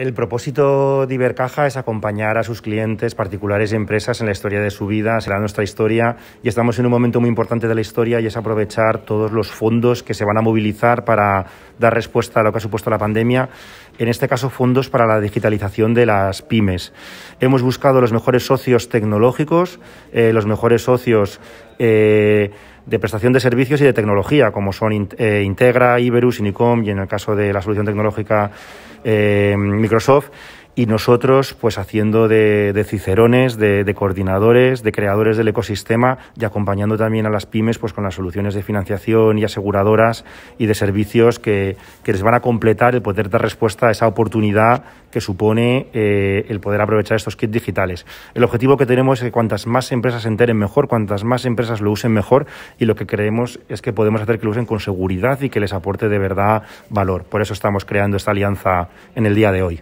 El propósito de Ibercaja es acompañar a sus clientes particulares y empresas en la historia de su vida, será nuestra historia y estamos en un momento muy importante de la historia y es aprovechar todos los fondos que se van a movilizar para dar respuesta a lo que ha supuesto la pandemia, en este caso fondos para la digitalización de las pymes. Hemos buscado los mejores socios tecnológicos, eh, los mejores socios... Eh, de prestación de servicios y de tecnología, como son eh, Integra, Iberus, Inicom y en el caso de la solución tecnológica eh, Microsoft y nosotros pues haciendo de, cicerones, de, coordinadores, de creadores del ecosistema y acompañando también a las pymes pues con las soluciones de financiación y aseguradoras y de servicios que, les van a completar el poder dar respuesta a esa oportunidad que supone eh, el poder aprovechar estos kits digitales. El objetivo que tenemos es que cuantas más empresas se enteren mejor, cuantas más empresas lo usen mejor y lo que creemos es que podemos hacer que lo usen con seguridad y que les aporte de verdad valor. Por eso estamos creando esta alianza en el día de hoy.